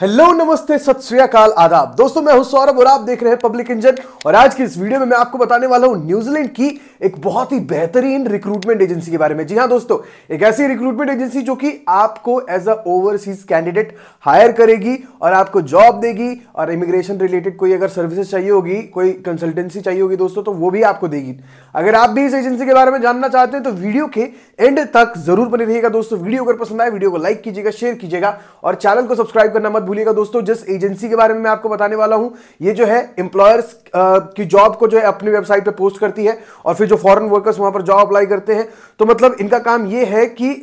Hello नमस्ते सत श्रीकाल आदाब दोस्तों मैं हूं सौरभ और आप देख रहे हैं पब्लिक इंजन और आज की इस वीडियो में मैं आपको बताने वाला हूं न्यूजीलैंड की एक बहुत ही बेहतरीन रिक्रूटमेंट एजेंसी के बारे में जी हां दोस्तों एक ऐसी रिक्रूटमेंट एजेंसी जो कि आपको as a overseas candidate hire करेगी और आपको जॉब देगी और इमिग्रेशन रिलेटेड कोई अगर सर्विसेज चाहिए होगी कोई कंसल्टेंसी चाहिए होगी दोस्तों तो वो भी आपको देगी अगर आप भी इस एजेंसी के बारे में जानना चाहते हैं तो वीडियो के एंड तक जरूर बने रहिएगा दोस्तों वीडियो अगर पसंद आए वीडियो को लाइक कीजिएगा शेयर कीजिएगा और चैनल को सब्सक्राइब करना मत भूलिएगा दोस्तों जिस एजेंसी के बारे में मैं आपको बताने वाला हूं ये जो है एम्प्लॉयर्स की जॉब को जो है अपनी वेबसाइट पे पोस्ट करती है और फिर जो फॉरेन वर्कर्स वहां पर जॉब अप्लाई करते हैं तो मतलब इनका काम ये है कि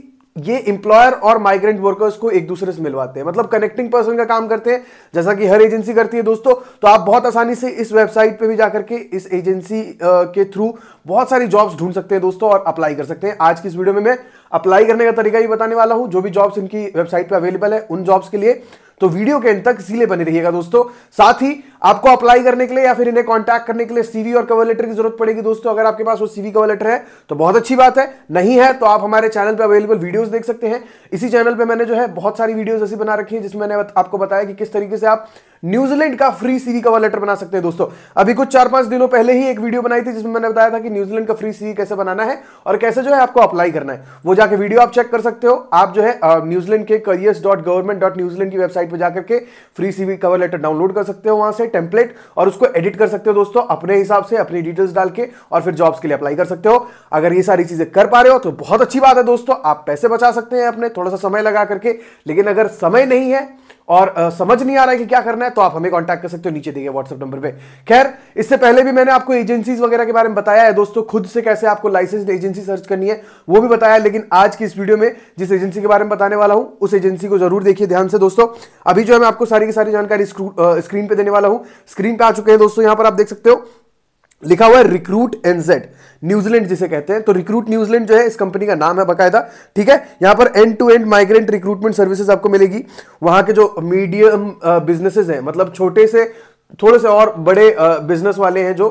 ये इंप्लॉयर और माइग्रेंट वर्कर्स को एक दूसरे से मिलवाते हैं मतलब कनेक्टिंग पर्सन का काम करते हैं जैसा कि हर एजेंसी करती है दोस्तों तो आप बहुत आसानी से इस वेबसाइट पे भी जाकर के इस एजेंसी के थ्रू बहुत सारी जॉब्स ढूंढ सकते हैं दोस्तों और अप्लाई कर सकते हैं आज की इस वीडियो में मैं अप्लाई करने का तरीका भी बताने वाला हूं जो भी जॉब्स इनकी वेबसाइट पर अवेलेबल है उन जॉब्स के लिए तो वीडियो के अंत तक इसीलिए बने रहिएगा दोस्तों साथ ही आपको अप्लाई करने के लिए या फिर इन्हें कॉन्टैक्ट करने के लिए सीवी और कवर लेटर की जरूरत पड़ेगी दोस्तों अगर आपके पास वो सीवी कवर लेटर है तो बहुत अच्छी बात है नहीं है तो आप हमारे चैनल पर अवेलेबल वीडियो देख सकते हैं इसी चैनल पर मैंने जो है बहुत सारी वीडियो ऐसी बना रखी है जिसमें मैंने आपको बताया कि किस तरीके से आप न्यूजीलैंड का फ्री सीरी कवर लेटर बना सकते हैं दोस्तों अभी कुछ चार पांच दिनों पहले ही एक वीडियो बनाई थी जिसमें मैंने बताया था कि न्यूजीलैंड का फ्री सीरी कैसे बनाना है और कैसे जो है आपको अप्लाई करना है वो जाकर वीडियो आप चेक कर सकते हो आप जो है न्यूजीलैंड के careers dot government dot New Zealand की वेबसाइट पर जाकर के free CV cover letter download कर सकते हो वहां से टेम्पलेट और उसको एडिट कर सकते हो दोस्तों अपने हिसाब से अपनी डिटेल्स डाल के और फिर जॉब्स के लिए अप्लाई कर सकते हो अगर ये सारी चीजें कर पा रहे हो तो बहुत अच्छी बात है दोस्तों आप पैसे बचा सकते हैं अपने थोड़ा सा समय लगा करके लेकिन अगर समय नहीं है और आ, समझ नहीं आ रहा है कि क्या करना है तो आप हमें कांटेक्ट कर सकते हो नीचे दिए व्हाट्सएप नंबर पे खैर इससे पहले भी मैंने आपको एजेंसीज वगैरह के बारे में बताया है दोस्तों खुद से कैसे आपको लाइसेंस एजेंसी सर्च करनी है वो भी बताया है लेकिन आज की इस वीडियो में जिस एजेंसी के बारे में बताने वाला हूं उस एजेंसी को जरूर देखिए ध्यान से दोस्तों अभी जो है मैं आपको सारी की सारी जानकारी स्क्रीन पर देने वाला हूं स्क्रीन पर आ चुके हैं दोस्तों यहां पर आप देख सकते हो लिखा हुआ है रिक्रूट एनजेड न्यूजीलैंड जिसे कहते हैं तो रिक्रूट न्यूजीलैंड जो है इस कंपनी का नाम है बकायदा ठीक है यहां पर end to end migrant recruitment services आपको मिलेगी वहां के जो मीडियम बिजनेसेस हैं मतलब छोटे से थोड़े से और बड़े बिजनेस वाले हैं जो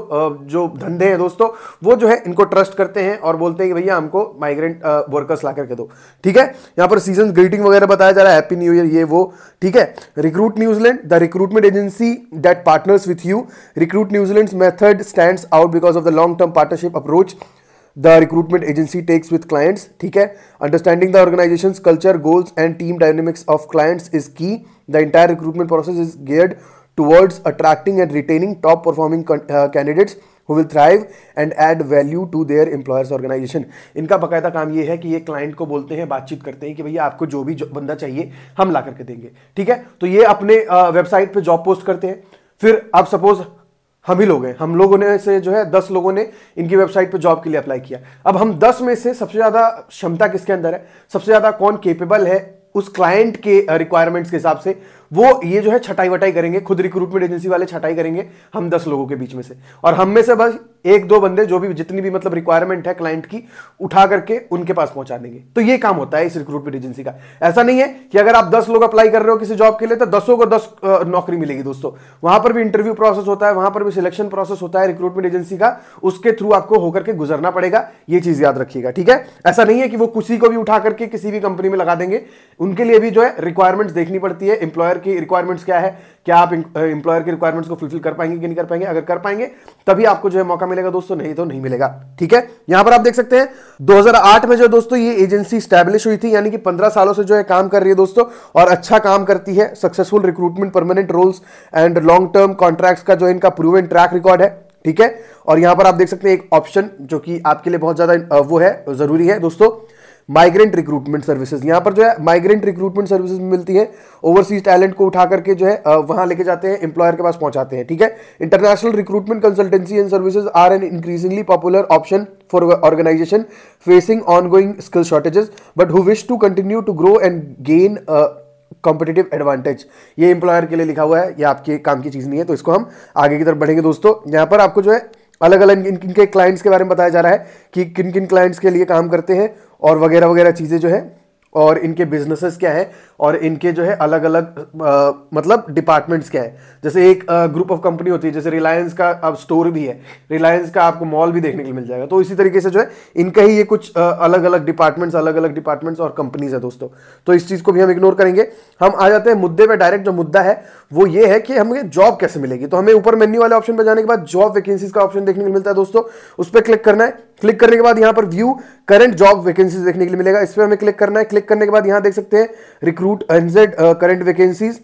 जो धंधे हैं दोस्तों वो जो है इनको ट्रस्ट करते हैं और बोलते हैं कि भैया हमको माइग्रेंट वर्कर्स ला करके दो ठीक है यहाँ पर सीजन ग्रीटिंग वगैरह बताया जा रहा है हैप्पी न्यू ईयर ये वो ठीक है recruit New Zealand the recruitment agency that partners with you recruit New Zealand method stand out because of the long term partnership approach the recruitment agency takes with clients ठीक है understanding the organisation culture goals and team dynamics of clients is key the entire recruitment process is geared towards attracting and retaining top performing uh, candidates who will thrive and add value to their employer's organization. इनका बकायदा काम ये है कि ये client को बोलते हैं बातचीत करते हैं कि भैया आपको जो भी बंदा चाहिए हम ला करके देंगे ठीक है तो ये अपने वेबसाइट uh, पे जॉब पोस्ट करते हैं फिर आप सपोज हम ही लोग हैं हम लोगों ने से जो है दस लोगों ने इनकी वेबसाइट पर जॉब के लिए अप्लाई किया अब हम दस में से सबसे ज़्यादा क्षमता किसके अंदर है सबसे ज़्यादा कौन केपेबल है उस क्लाइंट के रिक्वायरमेंट्स uh, के हिसाब से वो ये जो है छटाई वटाई करेंगे खुद रिक्रूटमेंट एजेंसी वाले छटाई करेंगे हम दस लोगों के बीच में से और हम में से बस एक दो बंदे जो भी जितनी भी मतलब रिक्वायरमेंट है क्लाइंट की उठा करके उनके पास पहुंचा देंगे तो ये काम होता है इस रिक्रूटमेंट एजेंसी का ऐसा नहीं है कि अगर आप दस लोग अप्लाई कर रहे हो किसी जॉब के लिए तो दसों को दस नौकरी मिलेगी दोस्तों वहां पर भी इंटरव्यू प्रोसेस होता है वहां पर भी सिलेक्शन प्रोसेस होता है रिक्रूटमेंट एजेंसी का उसके थ्रू आपको होकर के गुजरना पड़ेगा ये चीज याद रखिएगा ठीक है ऐसा नहीं है कि वो किसी को भी उठा करके किसी भी कंपनी में लगा देंगे उनके लिए भी जो है रिक्वायरमेंट देखनी पड़ती है इंप्लॉयर की रिक्वायरमेंट्स क्या है क्या आप इंप्लॉयर की रिक्वायरमेंट्स को फुलफिल कर पाएंगे कि नहीं कर पाएंगे अगर कर पाएंगे तभी आपको जो है मौका मिलेगा दोस्तों नहीं तो नहीं मिलेगा ठीक है यहां पर आप देख सकते हैं 2008 में जो दोस्तों ये एजेंसी स्टैब्लिश हुई थी यानी कि 15 सालों से जो है काम कर रही है दोस्तों और अच्छा काम करती है successful recruitment permanent roles and long term contract का जो इनका प्रूव ट्रैक रिकॉर्ड है ठीक है और यहां पर आप देख सकते हैं एक ऑप्शन जो कि आपके लिए बहुत ज्यादा वो है जरूरी है दोस्तों माइग्रेंट रिक्रूटमेंट सर्विसेज यहाँ पर जो है माइग्रेंट रिक्रूटमेंट सर्विसेज मिलती है ओवरसीज टैलेंट को उठा करके जो है वहां लेके जाते हैं एम्प्लॉयर के पास पहुंचाते हैं ठीक है international recruitment consultancy and services are an increasingly popular option for organisation facing on skill shortages but who wish to continue to grow and gain competitive advantage ये एम्प्लॉयर के लिए लिखा हुआ है ये आपके काम की चीज़ नहीं है तो इसको हम आगे की तरफ बढ़ेंगे दोस्तों यहाँ पर आपको जो है अलग अलग इन किन के क्लाइंट्स के बारे में बताया जा रहा है कि किन किन क्लाइंट्स के लिए काम करते हैं और वगैरह वगैरह चीज़ें जो है और इनके बिजनेसेस क्या है और इनके जो है अलग अलग आ, मतलब डिपार्टमेंट्स क्या है जैसे एक ग्रुप ऑफ कंपनी होती है जैसे रिलायंस का अब स्टोर भी है रिलायंस का आपको मॉल भी देखने के लिए मिल जाएगा तो इसी तरीके से जो है इनका ही ये कुछ आ, अलग अलग डिपार्टमेंट्स अलग अलग डिपार्टमेंट्स और कंपनीज है दोस्तों तो इस चीज़ को भी हम इग्नोर करेंगे हम आ जाते हैं मुद्दे पर डायरेक्ट जो मुद्दा है वो ये है कि हमें जॉब कैसे मिलेगी तो हमें ऊपर मेन्यू वाले ऑप्शन पर जाने के बाद जॉब वैकेंसीज का ऑप्शन देखने को मिलता है दोस्तों उस पर क्लिक करना है क्लिक करने के बाद यहां पर व्यू करंट जॉब वैकेंसीज देखने के लिए मिलेगा इस पर हमें क्लिक करना है क्लिक करने के बाद यहां देख सकते हैं recruit NZ current vacancies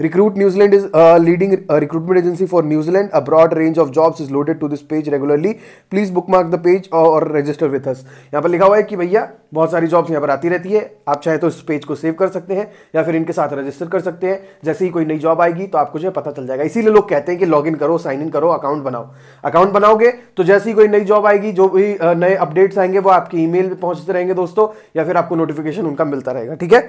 Recruit New Zealand is a leading uh, recruitment agency for New Zealand. A broad range of jobs is loaded to this page regularly. Please bookmark the page और uh, register with us. यहाँ पर लिखा हुआ है कि भैया बहुत सारी जॉब्स यहाँ पर आती रहती है आप चाहे तो इस पेज को सेव कर सकते हैं या फिर इनके साथ रजिस्टर कर सकते हैं जैसे ही कोई नई जॉब आएगी तो आपको जो है पता चल जाएगा इसीलिए लोग कहते हैं कि लॉग करो साइन इन करो अकाउंट बनाओ अकाउंट बनाओगे तो जैसे ही कोई नई जॉब आएगी जो भी uh, नए अपडेट्स आएंगे वो आपकी ई मेल पहुंचते रहेंगे दोस्तों या फिर आपको नोटिफिकेशन उनका मिलता रहेगा ठीक है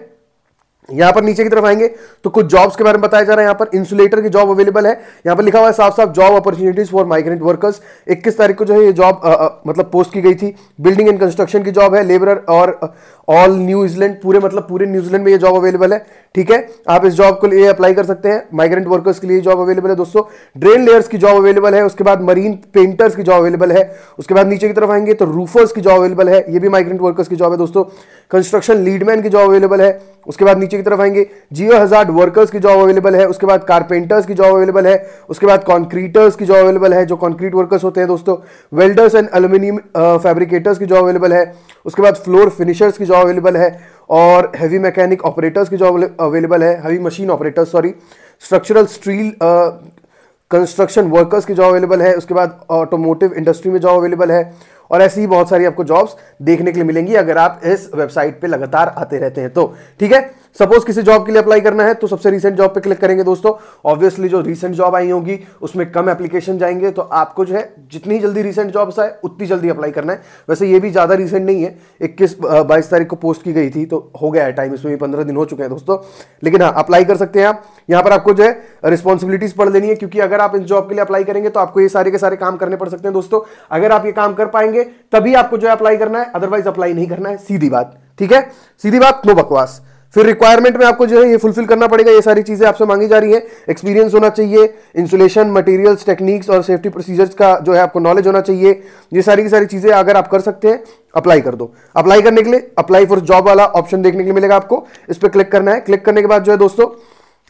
यहां पर नीचे की तरफ आएंगे तो कुछ जॉब्स के बारे में बताया जा रहा है यहां पर इंसुलेटर की जॉब अवेलेबल है यहां पर लिखा हुआ है साफ साफ job opportunities for migrant workers 21 तारीख को जो है ये जॉब मतलब पोस्ट की गई थी बिल्डिंग एंड कंस्ट्रक्शन की जॉब है लेबर और ऑल न्यूजीलैंड पूरे मतलब पूरे न्यूजीलैंड में ये जॉब अवेलेबल है ठीक है आप इस जॉब को लिए अप्लाई कर सकते हैं माइग्रेंट वर्कर्स के लिए जॉब अवेलेबल है दोस्तों ड्रेन लेयर्स की जॉब अवेलेबल है उसके बाद मरीन पेंटर्स की जॉब अवेलेबल है उसके बाद नीचे की तरफ आएंगे तो रूफर्स की जॉब अवेलेबल है ये भी माइग्रेंट वर्कर्स की जॉब है दोस्तों कंस्ट्रक्शन लीडमैन की जॉब अवेलेबल है उसके बाद नीचे की तरफ आएंगे जियो हजार वर्कर्स की जॉब अवेलेबल है उसके बाद कारपेंटर्स की जॉब अवेलेबल है उसके बाद कॉन्क्रीटर्स की जॉब अवेलेबल है जो कॉन्क्रीट वर्कर्स होते हैं दोस्तों वेल्डर्स एंड एल्यूमिनियम फैब्रिकेटर्स की जॉब अवेलेबल है उसके बाद फ्लोर फिनिशर्स की जॉब जॉब अवेलेबल है और हैवी मैकेनिक ऑपरेटर्स की जॉब अवेलेबल है heavy machine operators sorry structural steel construction workers की जॉब अवेलेबल है उसके बाद ऑटोमोटिव इंडस्ट्री में जॉब अवेलेबल है और ऐसी ही बहुत सारी आपको जॉब्स देखने के लिए मिलेंगी अगर आप इस वेबसाइट पे लगातार आते रहते हैं तो ठीक है सपोज किसी जॉब के लिए अप्लाई करना है तो सबसे रीसेंट जॉब पे क्लिक करेंगे दोस्तों ऑब्वियसली जो रीसेंट जॉब आई होगी उसमें कम एप्लीकेशन जाएंगे तो आपको जो है जितनी जल्दी रीसेंट जॉब्स आए उतनी जल्दी अप्लाई करना है वैसे ये भी ज़्यादा रीसेंट नहीं है इक्कीस बाईस तारीख को पोस्ट की गई थी तो हो गया है टाइम इसमें भी पंद्रह दिन हो चुके हैं दोस्तों लेकिन हाँ अप्लाई कर सकते हैं आप यहाँ पर आपको जो है रिस्पॉन्सिबिलिटीज पढ़ लेनी है क्योंकि अगर आप इस जॉब के लिए अप्लाई करेंगे तो आपको ये सारे के सारे काम करने पड़ सकते हैं दोस्तों अगर आप ये काम कर पाएंगे जाएंगे तभी आपको जो है अप्लाई करना है अदरवाइज अप्लाई नहीं करना है सीधी बात ठीक है सीधी बात नो बकवास फिर रिक्वायरमेंट में आपको जो है ये फुलफिल करना पड़ेगा ये सारी चीजें आपसे मांगी जा रही है एक्सपीरियंस होना चाहिए इंसुलेशन मटेरियल्स टेक्निक्स और सेफ्टी प्रोसीजर्स का जो है आपको नॉलेज होना चाहिए ये सारी की सारी चीजें अगर आप कर सकते हैं अप्लाई कर दो अप्लाई करने के लिए अप्लाई फॉर जॉब वाला ऑप्शन देखने के लिए मिलेगा आपको इस पर क्लिक करना है क्लिक करने के बाद जो है दोस्तों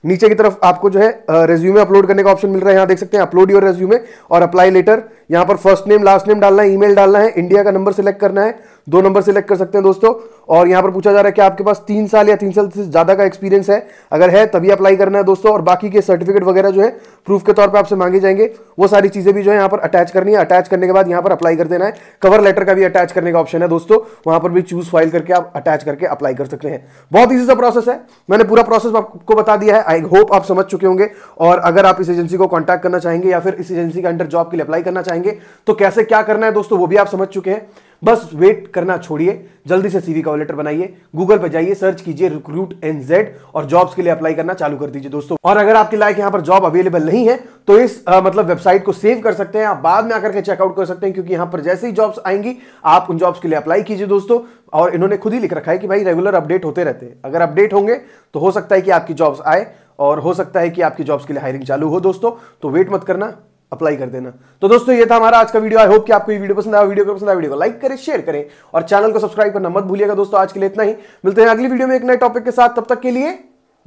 नीचे की तरफ आपको जो है रेज्यूमे अपलोड करने का ऑप्शन मिल रहा है यहाँ देख सकते हैं अपलोड योर रेज्यूमे और अप्लाई लेटर यहां पर फर्स्ट नेम लास्ट नेम डालना है ईमेल डालना है इंडिया का नंबर सेलेक्ट करना है दो नंबर सेलेक्ट कर सकते हैं दोस्तों और यहां पर पूछा जा रहा है कि आपके पास तीन साल या तीन साल से ज़्यादा का एक्सपीरियंस है अगर है तभी अप्लाई करना है दोस्तों और बाकी के सर्टिफिकेट वगैरह जो है प्रूफ के तौर पर आपसे मांगे जाएंगे वो सारी चीज़ें भी जो है यहाँ पर अटैच करनी है अटैच करने के बाद यहां पर अप्लाई कर देना है कवर लेटर का भी अटैच करने का ऑप्शन है दोस्तों वहां पर भी चूज फाइल करके आप अटैच करके अप्लाई कर सकते हैं बहुत ईजी सा प्रोसेस है मैंने पूरा प्रोसेस आपको बता दिया है आई होप आप समझ चुके होंगे और अगर आप इस एजेंसी को कॉन्टैक्ट करना चाहेंगे या फिर इस एजेंसी के अंडर जॉब के लिए अप्लाई करना चाहेंगे तो कैसे क्या करना है दोस्तों वो भी आप समझ चुके हैं बस वेट करना छोड़िए जल्दी से सीवी का लेटर बनाइए गूगल पर जाइए सर्च कीजिए रिक्रूट एन जेड और जॉब्स के लिए अप्लाई करना चालू कर दीजिए दोस्तों और अगर आपके लायक यहां पर जॉब अवेलेबल नहीं है तो इस आ, मतलब वेबसाइट को सेव कर सकते हैं आप बाद में आकर के चेकआउट कर सकते हैं क्योंकि यहां पर जैसे ही जॉब्स आएंगी आप उन जॉब्स के लिए अप्लाई कीजिए दोस्तों और इन्होंने खुद ही लिख रखा है कि भाई रेगुलर अपडेट होते रहते हैं अगर अपडेट होंगे तो हो सकता है कि आपकी जॉब्स आए और हो सकता है कि आपकी जॉब्स के लिए हायरिंग चालू हो दोस्तों तो वेट मत करना अप्लाई कर देना तो दोस्तों ये था हमारा आज का वीडियो आई होप कि आपको ये वीडियो पसंद आया वीडियो को पसंद आया वीडियो को लाइक करें शेयर करें और चैनल को सब्सक्राइब करना मत भूलिएगा दोस्तों आज के लिए इतना ही मिलते हैं अगली वीडियो में एक नए टॉपिक के साथ तब तक के लिए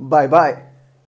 बाय बाय